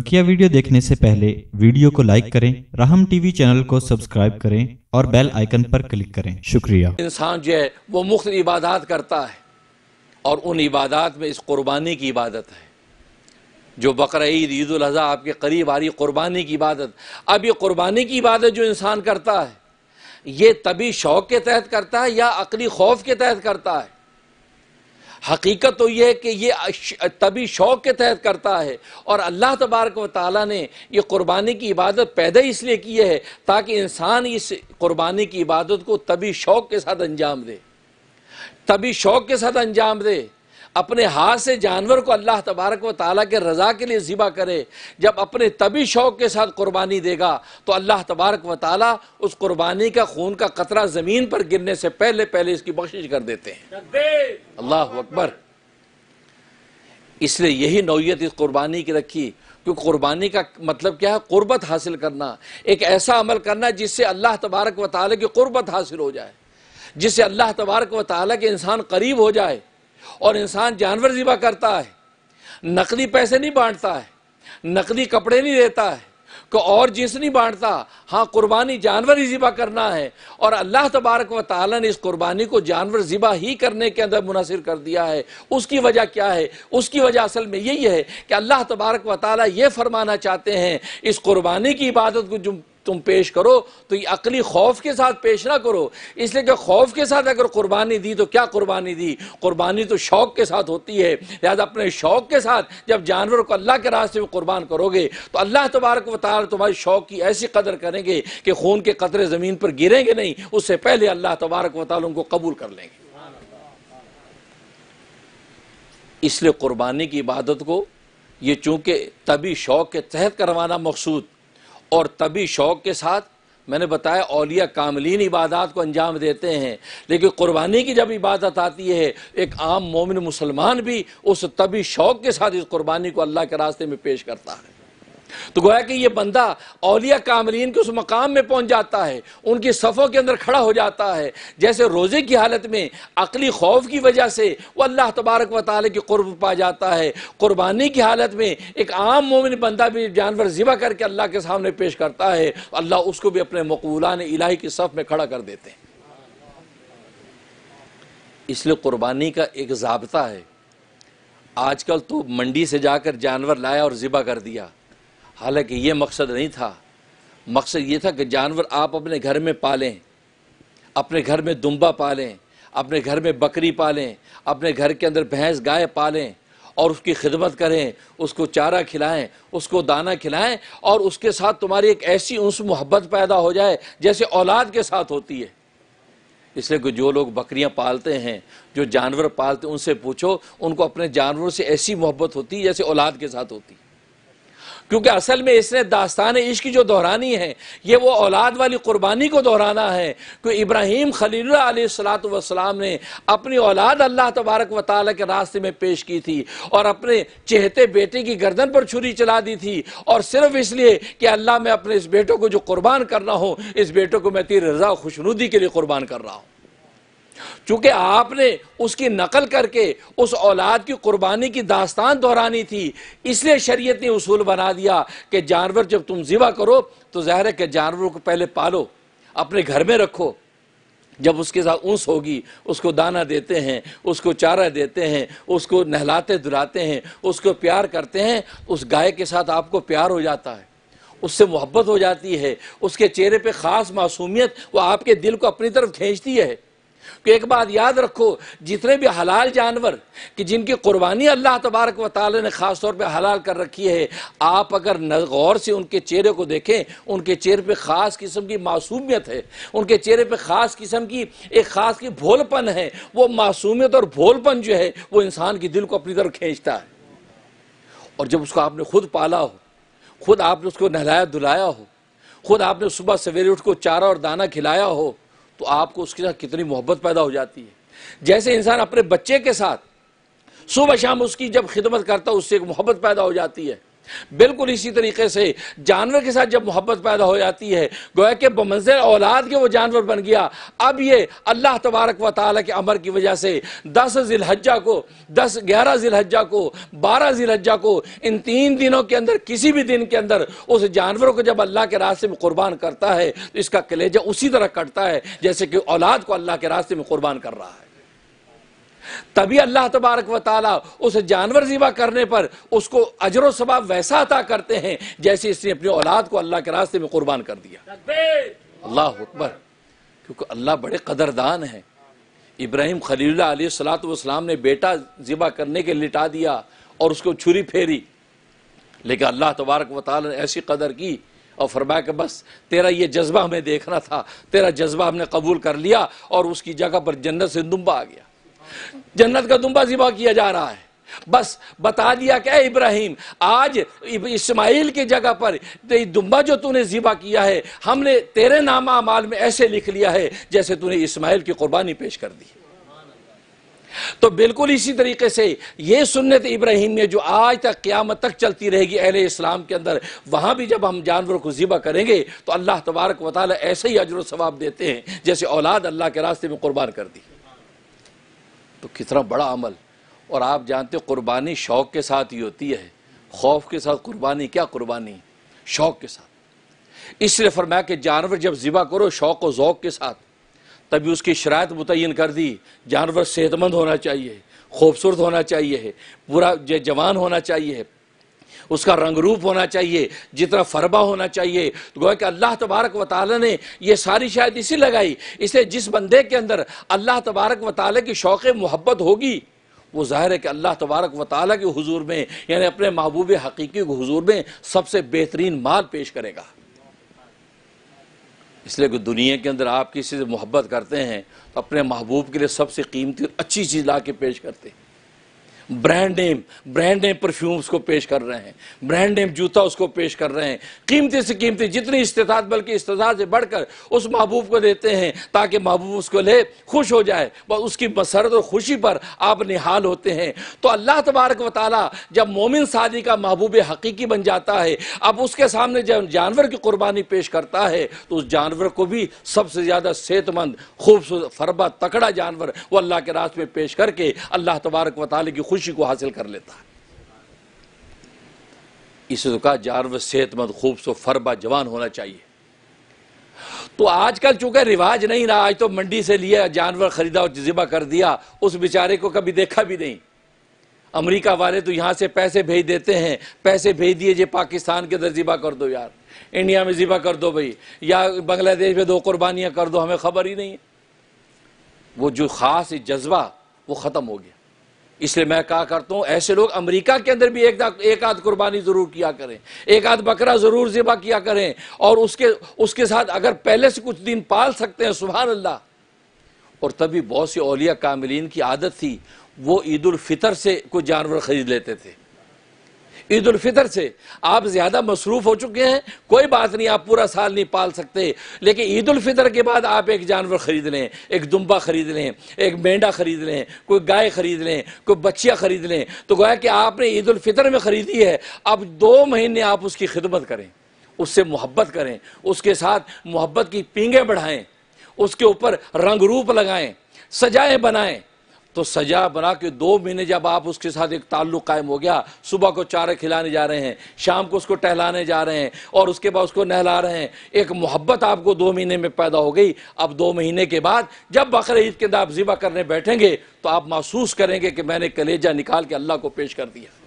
बकिया वीडियो देखने से पहले वीडियो को लाइक करें राहम टीवी चैनल को सब्सक्राइब करें और बेल आइकन पर क्लिक करें शुक्रिया इंसान जो है वो मुख्त इबादत करता है और उन इबादत में इस कुर्बानी की इबादत है जो बकर ईद ईद अजी आपके करीब आ रही कुर्बानी की इबादत अब ये कुर्बानी की इबादत जो इंसान करता है ये तभी शौक के तहत करता है या अकली खौफ के तहत करता है हकीकत तो यह है कि ये तभी शौक के तहत करता है और अल्लाह तबारक व ताली ने यह क़ुरबानी की इबादत पैदा इसलिए की है ताकि इंसान इस क़ुरबानी की इबादत को तभी शौक के साथ अंजाम दे तभी शौक के साथ अंजाम दे अपने हाथ से जानवर को अल्लाह तबारक व ताला के रज़ा के लिए ज़िबा करे जब अपने तभी शौक़ के साथ कुर्बानी देगा तो अल्लाह तबारक व ताला उस कुर्बानी का खून का कतरा ज़मीन पर गिरने से पहले पहले इसकी बख्शिश कर देते हैं अल्लाह अकबर इसलिए यही नौीयत इस कुर्बानी की रखी क्योंकि कुर्बानी का मतलब क्या है कुर्बत हासिल करना एक ऐसा अमल करना जिससे अल्लाह तबारक व ताली की कुर्बत हासिल हो जाए जिससे अल्लाह तबारक व ताली के इंसान करीब हो जाए और इंसान जानवर ज़िबा करता है नकली पैसे नहीं बांटता है नकली कपड़े नहीं देता है को और जिस नहीं बांटता हाँ कुर्बानी जानवर ही ज़िबा करना है और अल्लाह तबारक व ताली ने इस कुर्बानी को जानवर ज़िबा ही करने के अंदर मुनसर कर दिया है उसकी वजह क्या है उसकी वजह असल में यही है कि अल्लाह तबारक व ताली ये फरमाना चाहते हैं इस कुर्बानी की इबादत को जो तुम पेश करो तो ये अकली खौफ के साथ पेश ना करो इसलिए कि खौफ के साथ अगर कुर्बानी दी तो क्या कुर्बानी दी कुर्बानी तो शौक के साथ होती है लिहाजा अपने शौक के साथ जब जानवर को अल्लाह के रास्ते में कुर्बान करोगे तो अल्लाह तबारक वाल तुम्हारे शौक की ऐसी कदर करेंगे कि खून के कतरे ज़मीन पर गिरेंगे नहीं उससे पहले अल्लाह तबारक वाल उनको कबूल कर लेंगे इसलिए कुर्बानी की इबादत को ये चूंकि तभी शौक के तहत करवाना मकसूद और तभी शौक के साथ मैंने बताया अलिया कामलीन इबादत को अंजाम देते हैं लेकिन कुर्बानी की जब इबादत आती है एक आम मोमिन मुसलमान भी उस तभी शौक के साथ इस कुर्बानी को अल्लाह के रास्ते में पेश करता है तो गोया कि ये बंदा अलिया कामलीन के उस मकाम में पहुंच जाता है उनकी सफ़ों के अंदर खड़ा हो जाता है जैसे रोज़े की हालत में अकली खौफ की वजह से वह अल्लाह तबारक व ताली के कुर्ब पा जाता है कुर्बानी की हालत में एक आम मोमिन बंदा भी जानवर ज़िबा करके अल्लाह के सामने पेश करता है अल्लाह उसको भी अपने मकबूलान इलाही की सफ़ में खड़ा कर देते हैं इसलिए क़ुरबानी का एक जबता है आजकल तो मंडी से जाकर जानवर लाया और ज़िबा कर दिया हालांकि ये मकसद नहीं था मकसद ये था कि जानवर आप अपने घर में पालें अपने घर में दुम्बा पालें अपने घर में बकरी पालें अपने घर के अंदर भैंस गाय पालें और उसकी खिदमत करें उसको चारा खिलाएं उसको दाना खिलाएं और उसके साथ तुम्हारी एक ऐसी उस मोहब्बत पैदा हो जाए जैसे औलाद के साथ होती है इसलिए कि जो लोग बकरियां पालते हैं जो जानवर पालते हैं उनसे पूछो उनको अपने जानवरों से ऐसी मोहब्बत होती है जैसे औलाद के साथ होती क्योंकि असल में इसने दास्तान इश्क जो दोहरानी है ये वो औलाद वाली कुर्बानी को दोहराना है कि इब्राहिम खलीलाम ने अपनी औलाद अल्लाह तबारक व ताली के रास्ते में पेश की थी और अपने चहते बेटे की गर्दन पर छुरी चला दी थी और सिर्फ इसलिए कि अल्लाह में अपने इस बेटों को जो कुर्बान करना हो इस बेटों को मैं तीर रजा खुशनुदी के लिए कुर्बान कर रहा हूँ चूंकि आपने उसकी नकल करके उस औलाद की कुर्बानी की दास्तान दोहरानी थी इसलिए शरीयत ने उसूल बना दिया कि जानवर जब तुम ज़िवा करो तो ज़ाहिर है कि जानवर को पहले पालो अपने घर में रखो जब उसके साथ ऊँस होगी उसको दाना देते हैं उसको चारा देते हैं उसको नहलाते धुलाते हैं उसको प्यार करते हैं उस गाय के साथ आपको प्यार हो जाता है उससे मोहब्बत हो जाती है उसके चेहरे पे ख़ास मासूमियत वो आपके दिल को अपनी तरफ खींचती है एक बात याद रखो जितने भी हलाल जानवर कि जिनकी कुर्बानी अल्लाह तबारक व ताल ने ख़ास तौर पर हलाल कर रखी है आप अगर गौर से उनके चेहरे को देखें उनके चेहरे पर ख़ास किस्म की मासूमियत है उनके चेहरे पर ख़ास किस्म की एक ख़ास की भोलपन है वो मासूमियत और भोलपन जो है वो इंसान के दिल को अपनी तरफ खींचता है और जब उसको आपने खुद पाला हो खुद आपने उसको नहलाया धुलाया हो खुद आपने सुबह सवेरे उठ को चारा और दाना खिलाया हो तो आपको उसके साथ कितनी मोहब्बत पैदा हो जाती है जैसे इंसान अपने बच्चे के साथ सुबह शाम उसकी जब खिदमत करता है उससे एक मोहब्बत पैदा हो जाती है बिल्कुल इसी तरीके से जानवर के साथ जब मोहब्बत पैदा हो जाती है गोया के बमंजर औलाद के वो जानवर बन गया अब ये अल्लाह तबारक व ताली के अमर की वजह से दस जिलहजा को दस ग्यारह जिलहजा को बारह जिलहजा को इन तीन दिनों के अंदर किसी भी दिन के अंदर उस जानवर को जब अल्लाह के रास्ते में कुर्बान करता है तो इसका कलेजा उसी तरह कटता है जैसे कि औलाद को अल्लाह के रास्ते में कुर्बान कर रहा है तभी अल्लाह तबारक व ताला उस जानवर ज़िबा करने पर उसको अजर सबाब वैसा अता करते हैं जैसे इसने अपनी औलाद को अल्लाह के रास्ते में कुर्बान कर दिया अल्लाह अकबर क्योंकि अल्लाह बड़े कदरदान है इब्राहिम खलील ने बेटा ज़िबा करने के लिटा दिया और उसको छुरी फेरी लेकिन अल्लाह तबारक व ताल ने ऐसी कदर की और फरमाया कि बस तेरा ये जज्बा हमें देखना था तेरा जज्बा हमने कबूल कर लिया और उसकी जगह पर जन्नत से दुम्बा आ गया जन्नत का दुम्बा ज़िबा किया जा रहा है बस बता दिया क्या इब्राहिम आज इस्माइल की जगह पर दुम्बा जो तूने ज़िबा किया है हमने तेरे नामा अमाल में ऐसे लिख लिया है जैसे तूने इस्माइल की कुर्बानी पेश कर दी तो बिल्कुल इसी तरीके से यह सुन्नत इब्राहिम में जो आज तक क़्यामत तक चलती रहेगी अहले इस्लाम के अंदर वहां भी जब हम जानवरों को ज़िबा करेंगे तो अल्लाह तबारक वाले ऐसे ही अजर सवाब देते हैं जैसे औलाद अल्लाह के रास्ते में कुर्बान कर दी तो कितना बड़ा अमल और आप जानते हो कुर्बानी शौक़ के साथ ही होती है खौफ के साथ कुर्बानी क्या कुर्बानी शौक़ के साथ इसलिए फरमाया कि जानवर जब ज़िबा करो शौक़ व ओक़ के साथ तभी उसकी शरात मुतयन कर दी जानवर सेहतमंद होना चाहिए खूबसूरत होना चाहिए पूरा जवान होना चाहिए उसका रंग रूप होना चाहिए जितना फरबा होना चाहिए तो गोया कि अल्लाह तबारक वाली ने यह सारी शायद इसी लगाई इसलिए जिस बंदे के अंदर अल्लाह तबारक वाली की शौक़ मोहब्बत होगी वो ज़ाहिर है कि अल्लाह तबारक वाले के हजूर में यानी अपने महबूब हकीकी के हजूर में सबसे बेहतरीन माल पेश करेगा इसलिए कि दुनिया के अंदर आप किसी से मोहब्बत करते हैं तो अपने महबूब के लिए सबसे कीमती और अच्छी चीज़ ला के पेश करते हैं brand name brand name perfume उसको पेश कर रहे हैं ब्रांड नेम जूता उसको पेश कर रहे हैं कीमती से कीमती जितनी इस्तात बल्कि इस्तात से बढ़कर उस महबूब को देते हैं ताकि महबूब उसको ले खुश हो जाए और उसकी बसरत और खुशी पर आप निहाल होते हैं तो अल्लाह तबारक वाली जब मोमिन शादी का महबूब हकीकी बन जाता है अब उसके सामने जब जानवर की कुर्बानी पेश करता है तो उस जानवर को भी सबसे ज़्यादा सेहतमंद खूबसूरत फरबा तकड़ा जानवर वो अल्लाह के रास्ते में पेश करके अल्लाह तबारक वाली की खुशी को हासिल कर लेता है इसे तो कहा जानवर सेहतमंद खूबसूरत फरबा जवान होना चाहिए तो आजकल चूंकि रिवाज नहीं रहा आज तो मंडी से लिया जानवर खरीदा और जिबा कर दिया उस बेचारे को कभी देखा भी नहीं अमेरिका वाले तो यहां से पैसे भेज देते हैं पैसे भेज दिए जे पाकिस्तान के अंदर ज़िबा कर दो यार इंडिया में ज़िबा कर दो भाई या बांग्लादेश में दो कुर्बानियां कर दो हमें खबर ही नहीं है वो जो ख़ास जज्बा वो ख़त्म हो गया इसलिए मैं कहा करता हूँ ऐसे लोग अमेरिका के अंदर भी एक एक आध कुर्बानी ज़रूर किया करें एक आध बकरा ज़रूर ज़िबा किया करें और उसके उसके साथ अगर पहले से कुछ दिन पाल सकते हैं सुबह अल्लाह और तभी बहुत से अलिया कामिलीन की आदत थी वो ईद उल फितर से कुछ जानवर ख़रीद लेते थे ईद फितर से आप ज़्यादा मसरूफ़ हो चुके हैं कोई बात नहीं आप पूरा साल नहीं पाल सकते लेकिन ईद फितर के बाद आप एक जानवर ख़रीद लें एक दुम्बा ख़रीद लें एक मेंढा ख़रीद लें कोई गाय ख़रीद लें कोई बच्चिया ख़रीद लें तो गोया कि आपने ईद फितर में ख़रीदी है अब दो महीने आप उसकी खिदमत करें उससे मोहब्बत करें उसके साथ मोहब्बत की पींगे बढ़ाएं उसके ऊपर रंग रूप लगाएं सजाएं बनाएं तो सजा बना के दो महीने जब आप उसके साथ एक ताल्लुक कायम हो गया सुबह को चारे खिलाने जा रहे हैं शाम को उसको टहलाने जा रहे हैं और उसके बाद उसको नहला रहे हैं एक मोहब्बत आपको दो महीने में पैदा हो गई अब दो महीने के बाद जब बकर ईद के अंदर आप ज़िबा करने बैठेंगे तो आप महसूस करेंगे कि मैंने कलेजा निकाल के अल्लाह को पेश कर दिया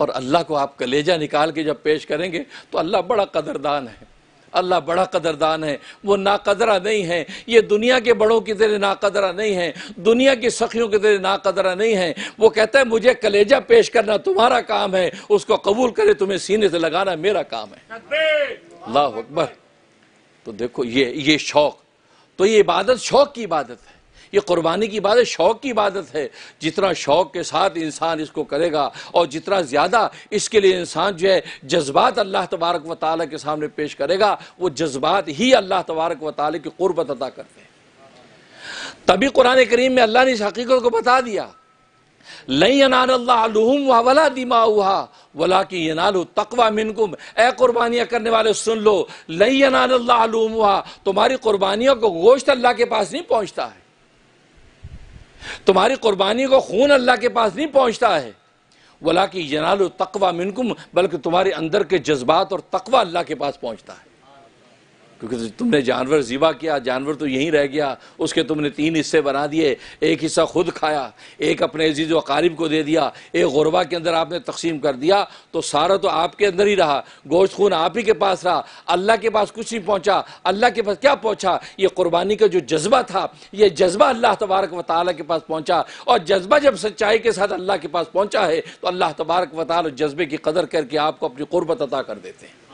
और अल्लाह को आप कलेजा निकाल के जब पेश करेंगे तो अल्लाह बड़ा कदरदान है अल्लाह बड़ा कदरदान है वो नाकदरा नहीं है ये दुनिया के बड़ों की तरह नाकदरा नहीं है दुनिया की सखियों की तरह नाकदरा नहीं है वो कहता है मुझे कलेजा पेश करना तुम्हारा काम है उसको कबूल करे तुम्हें सीने से लगाना मेरा काम है अल्लाह अकबर तो देखो ये ये शौक तो ये इबादत शौक की इबादत है ये कुर्बानी की इबादत शौक़ की इबादत है जितना शौक़ के साथ इंसान इसको करेगा और जितना ज़्यादा इसके लिए इंसान जो है जज्बात अल्लाह तबारक व ताल के सामने पेश करेगा वो जज्बात ही अल्लाह तबारक व ताल की कुर्बत अदा करते हैं तभी कुरान करीम में अल्लाह ने इस हकीकत को बता दिया लई अनानल्लाहम वला दिमा हुआ वला की तकवा मिनकुम ए कुर्बानियाँ करने वाले सुन लो लई अनानल्लाहम हुआ तुम्हारी कुर्बानियों को गोश्त अल्लाह के पास नहीं पहुँचता है तुम्हारी कुर्बानी को खून अल्लाह के पास नहीं पहुँचता है वला कि जनाल तकवा मिनकुम बल्कि तुम्हारे अंदर के जज्बात और तकवा अल्लाह के पास पहुँचता है क्योंकि तुमने जानवर ज़िबा किया जानवर तो यहीं रह गया उसके तुमने तीन हिस्से बना दिए एक हिस्सा खुद खाया एक अपने अजीज़ वकारीब को दे दिया एक गुरबा के अंदर आपने तकसीम कर दिया तो सारा तो आपके अंदर ही रहा गोश्त खून आप ही के पास रहा अल्लाह के पास कुछ नहीं पहुँचा अल्लाह के पास क्या पहुँचा ये कुर्बानी का जो जज्बा था ये जज्बा अल्लाह तबारक व ताली के पास पहुँचा और जज्बा जब सच्चाई के साथ अल्लाह के पास पहुँचा है तो अल्लाह तबारक व ताल जज्बे की कदर करके आपको अपनी कुर्बत अदा कर देते हैं